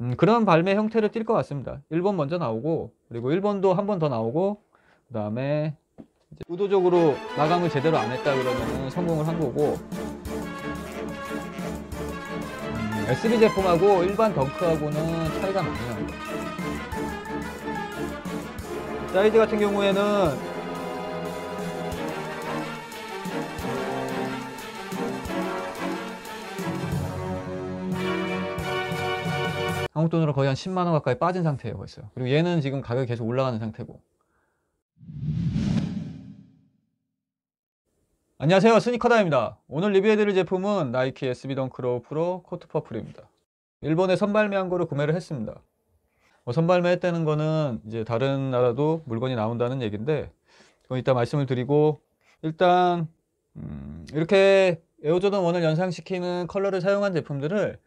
음, 그런 발매 형태를 띌 것 같습니다. 1번 먼저 나오고 그리고 1번도 한 번 더 나오고 그 다음에 의도적으로 마감을 제대로 안 했다 그러면 성공을 한 거고 음, SB 제품하고 일반 덩크하고는 차이가 많이 나요. 사이즈 같은 경우에는 한국 돈으로 거의 한 10만 원 가까이 빠진 상태예요 벌써 그리고 얘는 지금 가격이 계속 올라가는 상태고 안녕하세요 스니커다입니다 오늘 리뷰해드릴 제품은 나이키 SB 덩크로우 프로 코트 퍼플입니다 일본에 선발매한 거를 구매를 했습니다 뭐 선발매했다는 거는 이제 다른 나라도 물건이 나온다는 얘기인데 그건 이따 말씀을 드리고 일단 음, 이렇게 에어조던 원을 연상시키는 컬러를 사용한 제품들을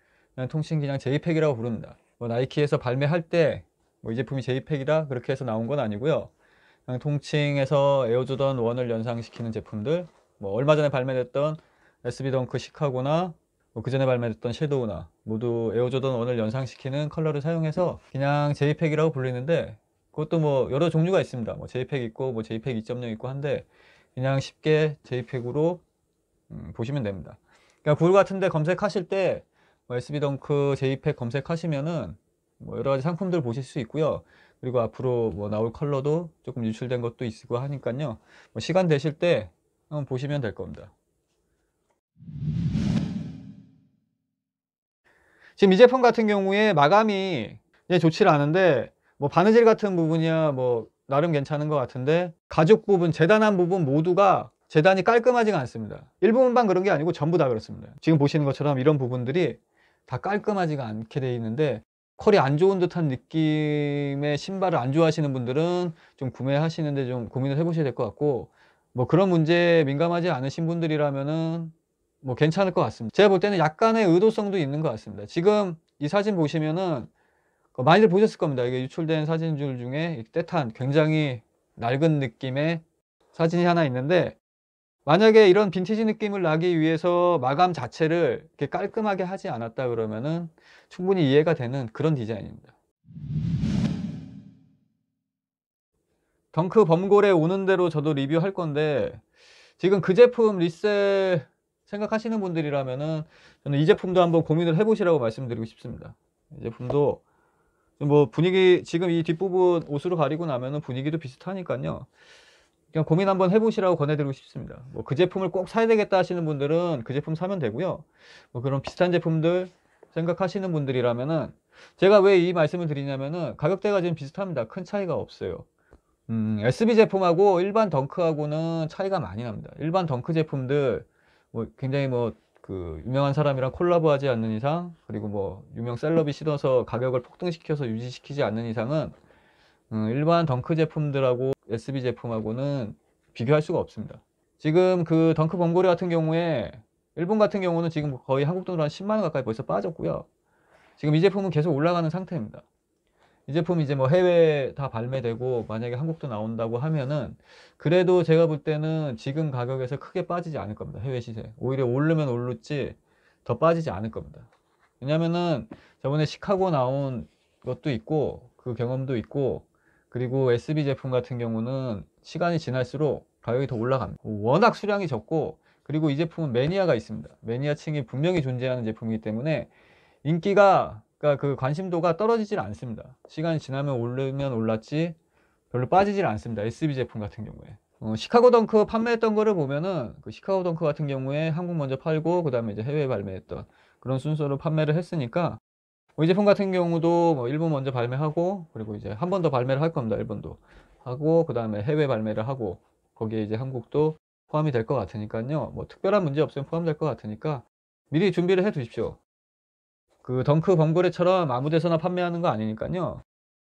통신 그냥 J팩이라고 부릅니다. 뭐 나이키에서 발매할 때뭐이 제품이 제이팩이라 그렇게 해서 나온 건 아니고요. 그냥 통칭해서 에어조던 원을 연상시키는 제품들 뭐 얼마 전에 발매됐던 SB 덩크 시카고나 뭐그 전에 발매됐던 섀도우나 모두 에어조던 원을 연상시키는 컬러를 사용해서 그냥 제이팩이라고 불리는데 그것도 뭐 여러 종류가 있습니다. 뭐 JPEG 있고 뭐 JPEG 2.0 있고 한데 그냥 쉽게 JPEG으로 음, 보시면 됩니다. 그러니까 구글 같은데 검색하실 때뭐 SB덩크 JPEG 검색하시면은 뭐 여러 가지 상품들 보실 수 있고요. 그리고 앞으로 뭐 나올 컬러도 조금 유출된 것도 있고 하니깐요뭐 시간 되실 때 한번 보시면 될 겁니다. 지금 이 제품 같은 경우에 마감이 이제 좋질 않은데 뭐 바느질 같은 부분이야 뭐 나름 괜찮은 것 같은데 가죽 부분, 재단한 부분 모두가 재단이 깔끔하지가 않습니다. 일부분만 그런 게 아니고 전부 다 그렇습니다. 지금 보시는 것처럼 이런 부분들이 다 깔끔하지가 않게 돼 있는데 컬이 안 좋은 듯한 느낌의 신발을 안 좋아하시는 분들은 좀 구매하시는데 좀 고민을 해보셔야 될 것 같고 뭐 그런 문제에 민감하지 않으신 분들이라면은 뭐 괜찮을 것 같습니다 제가 볼 때는 약간의 의도성도 있는 것 같습니다 지금 이 사진 보시면은 어, 많이들 보셨을 겁니다 이게 유출된 사진줄 중에 떼탄 굉장히 낡은 느낌의 사진이 하나 있는데 만약에 이런 빈티지 느낌을 나기 위해서 마감 자체를 이렇게 깔끔하게 하지 않았다 그러면은 충분히 이해가 되는 그런 디자인입니다. 덩크 범골에 오는 대로 저도 리뷰할 건데 지금 그 제품 리셀 생각하시는 분들이라면은 저는 이 제품도 한번 고민을 해보시라고 말씀드리고 싶습니다. 이 제품도 뭐 분위기 지금 이 뒷부분 옷으로 가리고 나면은 분위기도 비슷하니까요. 그냥 고민 한번 해보시라고 권해드리고 싶습니다. 뭐 그 제품을 꼭 사야 되겠다 하시는 분들은 그 제품 사면 되고요. 뭐 그런 비슷한 제품들 생각하시는 분들이라면은 제가 왜 이 말씀을 드리냐면은 가격대가 지금 비슷합니다. 큰 차이가 없어요. 음, SB 제품하고 일반 덩크하고는 차이가 많이 납니다. 일반 덩크 제품들 뭐 굉장히 뭐그 유명한 사람이랑 콜라보하지 않는 이상 그리고 뭐 유명 셀럽이 실어서 가격을 폭등시켜서 유지시키지 않는 이상은 음, 일반 덩크 제품들하고 SB 제품하고는 비교할 수가 없습니다. 지금 그 덩크 범고리 같은 경우에 일본 같은 경우는 지금 거의 한국 돈으로 한 10만 원 가까이 벌써 빠졌고요. 지금 이 제품은 계속 올라가는 상태입니다. 이 제품 이제 뭐 해외 다 발매되고 만약에 한국도 나온다고 하면은 그래도 제가 볼 때는 지금 가격에서 크게 빠지지 않을 겁니다. 해외 시세. 오히려 오르면 오를지 더 빠지지 않을 겁니다. 왜냐면은 저번에 시카고 나온 것도 있고 그 경험도 있고 그리고 SB 제품 같은 경우는 시간이 지날수록 가격이 더 올라갑니다. 워낙 수량이 적고 그리고 이 제품은 매니아가 있습니다. 매니아층이 분명히 존재하는 제품이기 때문에 인기가 그러니까 그 관심도가 떨어지질 않습니다. 시간이 지나면 오르면 올랐지 별로 빠지질 않습니다. SB 제품 같은 경우에 어, 시카고 덩크 판매했던 거를 보면은 그 시카고 덩크 같은 경우에 한국 먼저 팔고 그 다음에 이제 해외 발매했던 그런 순서로 판매를 했으니까 뭐이 제품 같은 경우도 뭐 일본 먼저 발매하고 그리고 이제 한 번 더 발매를 할 겁니다. 일본도 하고 그 다음에 해외 발매를 하고 거기에 이제 한국도 포함이 될 것 같으니까요. 뭐 특별한 문제 없으면 포함될 것 같으니까 미리 준비를 해 두십시오. 그 덩크 범거래처럼 아무 데서나 판매하는 거 아니니까요.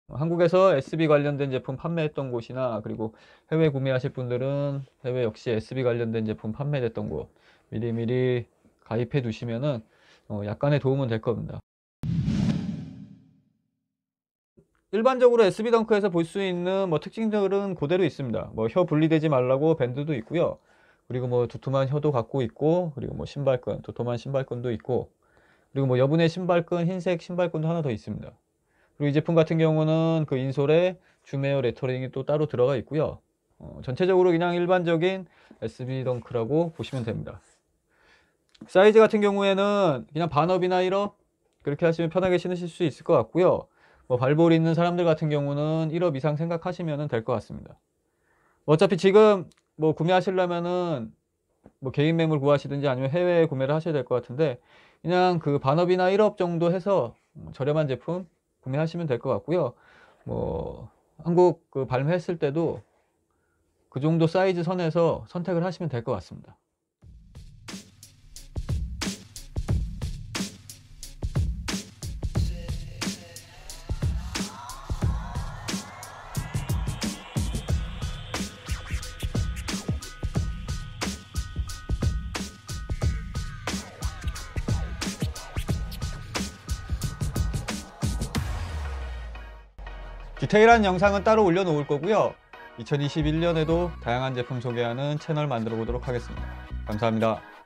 뭐 한국에서 SB 관련된 제품 판매했던 곳이나 그리고 해외 구매하실 분들은 해외 역시 SB 관련된 제품 판매됐던 곳 미리미리 가입해 두시면은 어 약간의 도움은 될 겁니다. 일반적으로 SB 덩크에서 볼 수 있는 뭐 특징들은 그대로 있습니다. 뭐 혀 분리되지 말라고 밴드도 있고요. 그리고 뭐 두툼한 혀도 갖고 있고 그리고 뭐 신발끈, 두툼한 신발끈도 있고 그리고 뭐 여분의 신발끈, 흰색 신발끈도 하나 더 있습니다. 그리고 이 제품 같은 경우는 그 인솔에 주메어 레터링이 또 따로 들어가 있고요. 어, 전체적으로 그냥 일반적인 SB 덩크라고 보시면 됩니다. 사이즈 같은 경우에는 그냥 반업이나 1업 그렇게 하시면 편하게 신으실 수 있을 것 같고요. 뭐 발볼이 있는 사람들 같은 경우는 1억 이상 생각하시면 될 것 같습니다. 어차피 지금 뭐 구매하시려면은 뭐 개인 매물 구하시든지 아니면 해외에 구매를 하셔야 될 것 같은데 그냥 그 반업이나 1억 정도 해서 뭐 저렴한 제품 구매하시면 될 것 같고요. 뭐 한국 그 발매했을 때도 그 정도 사이즈 선에서 선택을 하시면 될 것 같습니다. 디테일한 영상은 따로 올려놓을 거고요. 2021년에도 다양한 제품 소개하는 채널 만들어 보도록 하겠습니다. 감사합니다.